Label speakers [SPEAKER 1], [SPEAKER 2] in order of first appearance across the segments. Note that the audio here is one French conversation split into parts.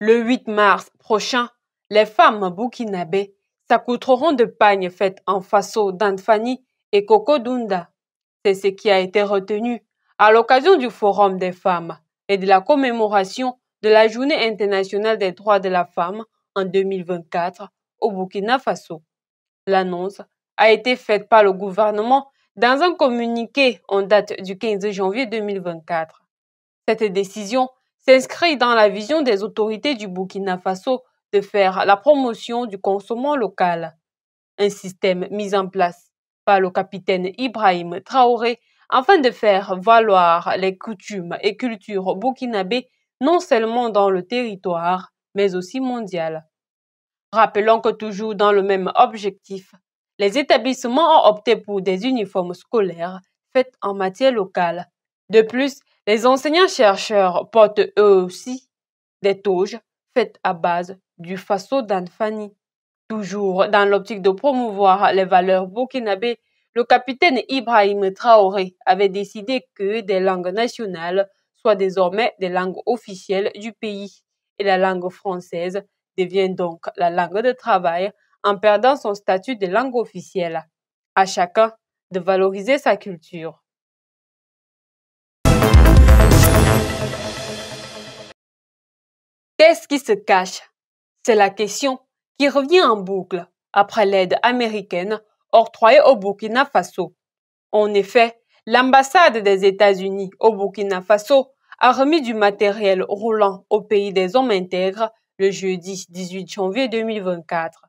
[SPEAKER 1] Le 8 mars prochain, les femmes burkinabées s'accoutreront de pagnes faites en faso d'Anfani et Cocodunda. C'est ce qui a été retenu à l'occasion du Forum des femmes et de la commémoration de la Journée internationale des droits de la femme en 2024 au Burkina Faso. L'annonce a été faite par le gouvernement dans un communiqué en date du 15 janvier 2024. Cette décision inscrit dans la vision des autorités du Burkina Faso de faire la promotion du consommant local, un système mis en place par le capitaine Ibrahim Traoré afin de faire valoir les coutumes et cultures burkinabées non seulement dans le territoire, mais aussi mondial. Rappelons que toujours dans le même objectif, les établissements ont opté pour des uniformes scolaires faits en matière locale. De plus, les enseignants-chercheurs portent eux aussi des toges faites à base du faso d'Anfani. Toujours dans l'optique de promouvoir les valeurs burkinabées, le capitaine Ibrahim Traoré avait décidé que des langues nationales soient désormais des langues officielles du pays et la langue française devient donc la langue de travail en perdant son statut de langue officielle. À chacun de valoriser sa culture. Qu'est-ce qui se cache C'est la question qui revient en boucle après l'aide américaine octroyée au Burkina Faso. En effet, l'ambassade des États-Unis au Burkina Faso a remis du matériel roulant au pays des hommes intègres le jeudi 18 janvier 2024.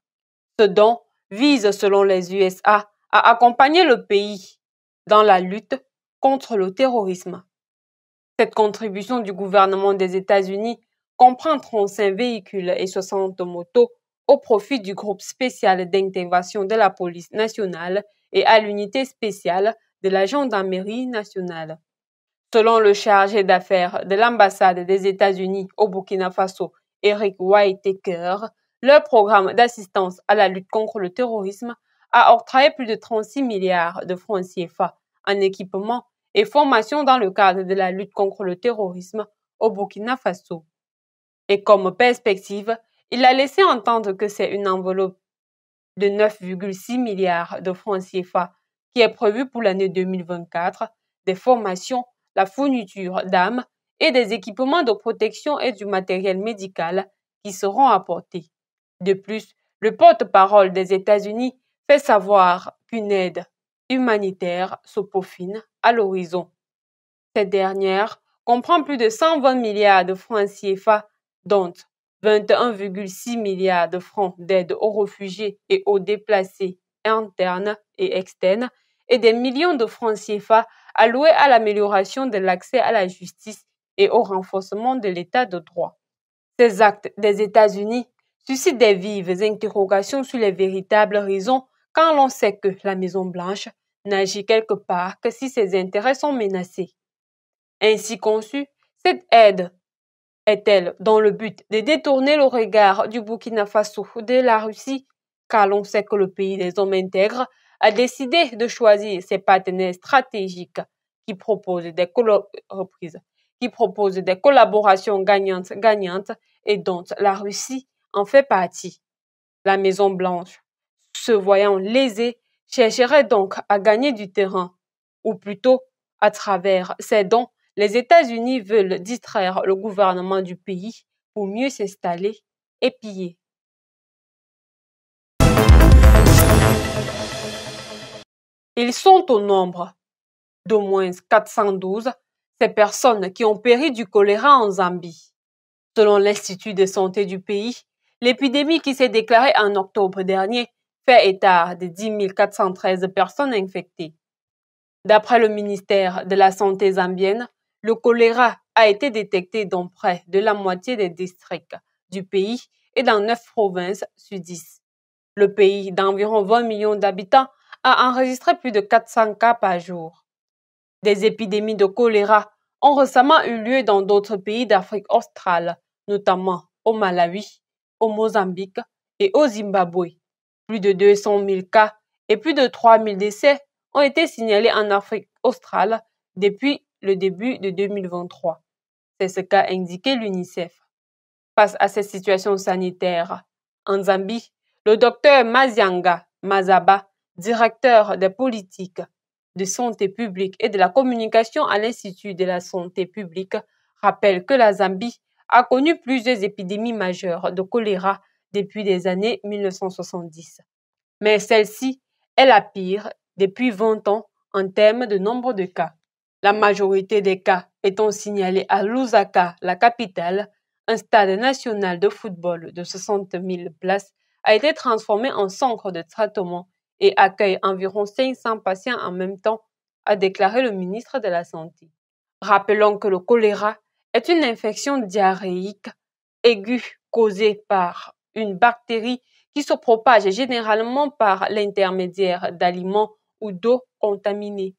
[SPEAKER 1] Ce don vise, selon les USA, à accompagner le pays dans la lutte contre le terrorisme. Cette contribution du gouvernement des États-Unis comprend 35 véhicules et 60 motos au profit du groupe spécial d'intégration de la police nationale et à l'unité spéciale de la gendarmerie nationale. Selon le chargé d'affaires de l'ambassade des États-Unis au Burkina Faso, Eric Whitaker, leur programme d'assistance à la lutte contre le terrorisme a octroyé plus de 36 milliards de francs CFA en équipement et formation dans le cadre de la lutte contre le terrorisme au Burkina Faso et comme perspective, il a laissé entendre que c'est une enveloppe de 9,6 milliards de francs CFA qui est prévue pour l'année 2024, des formations, la fourniture d'âmes et des équipements de protection et du matériel médical qui seront apportés. De plus, le porte-parole des États-Unis fait savoir qu'une aide humanitaire se peaufine à l'horizon. Cette dernière comprend plus de 120 milliards de francs CFA dont 21,6 milliards de francs d'aide aux réfugiés et aux déplacés internes et externes, et des millions de francs CFA alloués à l'amélioration de l'accès à la justice et au renforcement de l'État de droit. Ces actes des États-Unis suscitent des vives interrogations sur les véritables raisons quand l'on sait que la Maison-Blanche n'agit quelque part que si ses intérêts sont menacés. Ainsi conçue, cette aide est-elle dans le but de détourner le regard du Burkina Faso de la Russie, car l'on sait que le pays des hommes intègres a décidé de choisir ses partenaires stratégiques qui proposent des, reprises, qui proposent des collaborations gagnantes-gagnantes et dont la Russie en fait partie. La Maison-Blanche, se voyant lésée, chercherait donc à gagner du terrain, ou plutôt, à travers ses dons, les États-Unis veulent distraire le gouvernement du pays pour mieux s'installer et piller. Ils sont au nombre d'au moins 412 ces personnes qui ont péri du choléra en Zambie. Selon l'Institut de santé du pays, l'épidémie qui s'est déclarée en octobre dernier fait état de 10 413 personnes infectées. D'après le ministère de la Santé zambienne, le choléra a été détecté dans près de la moitié des districts du pays et dans neuf provinces sur 10. Le pays d'environ 20 millions d'habitants a enregistré plus de 400 cas par jour. Des épidémies de choléra ont récemment eu lieu dans d'autres pays d'Afrique australe, notamment au Malawi, au Mozambique et au Zimbabwe. Plus de 200 000 cas et plus de 3 000 décès ont été signalés en Afrique australe depuis le début de 2023. C'est ce qu'a indiqué l'UNICEF. Face à cette situation sanitaire, en Zambie, le docteur Mazianga Mazaba, directeur des politiques de santé publique et de la communication à l'Institut de la santé publique, rappelle que la Zambie a connu plusieurs épidémies majeures de choléra depuis les années 1970. Mais celle-ci est la pire depuis 20 ans en termes de nombre de cas. La majorité des cas étant signalés à Lusaka, la capitale, un stade national de football de 60 000 places a été transformé en centre de traitement et accueille environ 500 patients en même temps, a déclaré le ministre de la Santé. Rappelons que le choléra est une infection diarrhéique aiguë causée par une bactérie qui se propage généralement par l'intermédiaire d'aliments ou d'eau contaminée.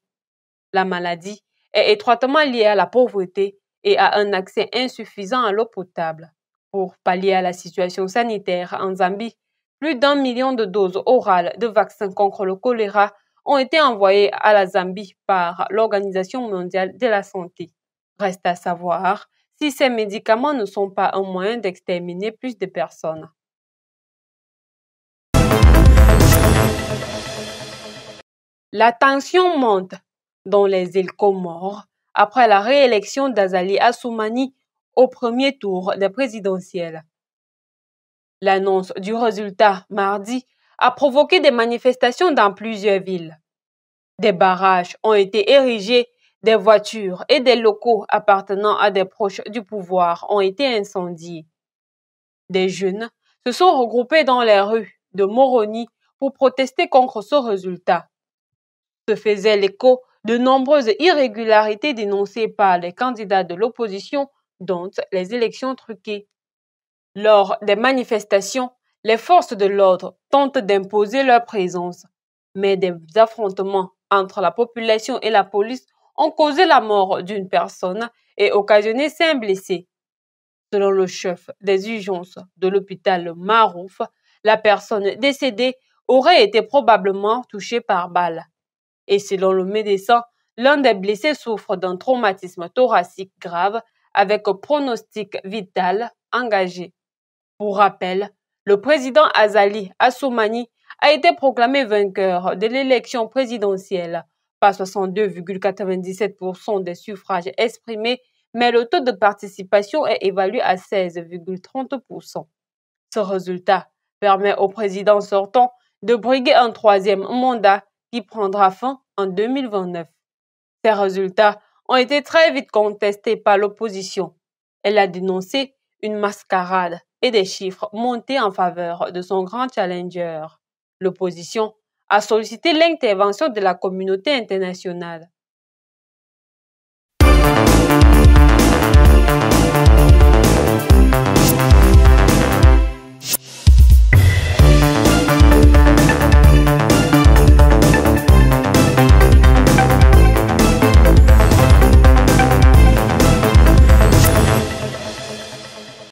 [SPEAKER 1] La maladie est étroitement liée à la pauvreté et à un accès insuffisant à l'eau potable. Pour pallier à la situation sanitaire en Zambie, plus d'un million de doses orales de vaccins contre le choléra ont été envoyées à la Zambie par l'Organisation mondiale de la santé. Reste à savoir si ces médicaments ne sont pas un moyen d'exterminer plus de personnes. La tension monte dans les îles Comores après la réélection d'Azali Assoumani au premier tour des présidentielles. L'annonce du résultat mardi a provoqué des manifestations dans plusieurs villes. Des barrages ont été érigés, des voitures et des locaux appartenant à des proches du pouvoir ont été incendiés. Des jeunes se sont regroupés dans les rues de Moroni pour protester contre ce résultat. Se faisait l'écho de nombreuses irrégularités dénoncées par les candidats de l'opposition, dont les élections truquées. Lors des manifestations, les forces de l'ordre tentent d'imposer leur présence, mais des affrontements entre la population et la police ont causé la mort d'une personne et occasionné cinq blessés. Selon le chef des urgences de l'hôpital Marouf, la personne décédée aurait été probablement touchée par balle et selon le médecin, l'un des blessés souffre d'un traumatisme thoracique grave avec un pronostic vital engagé. Pour rappel, le président Azali Assoumani a été proclamé vainqueur de l'élection présidentielle par 62,97% des suffrages exprimés, mais le taux de participation est évalué à 16,30%. Ce résultat permet au président sortant de briguer un troisième mandat qui prendra fin en 2029. Ces résultats ont été très vite contestés par l'opposition. Elle a dénoncé une mascarade et des chiffres montés en faveur de son grand challenger. L'opposition a sollicité l'intervention de la communauté internationale.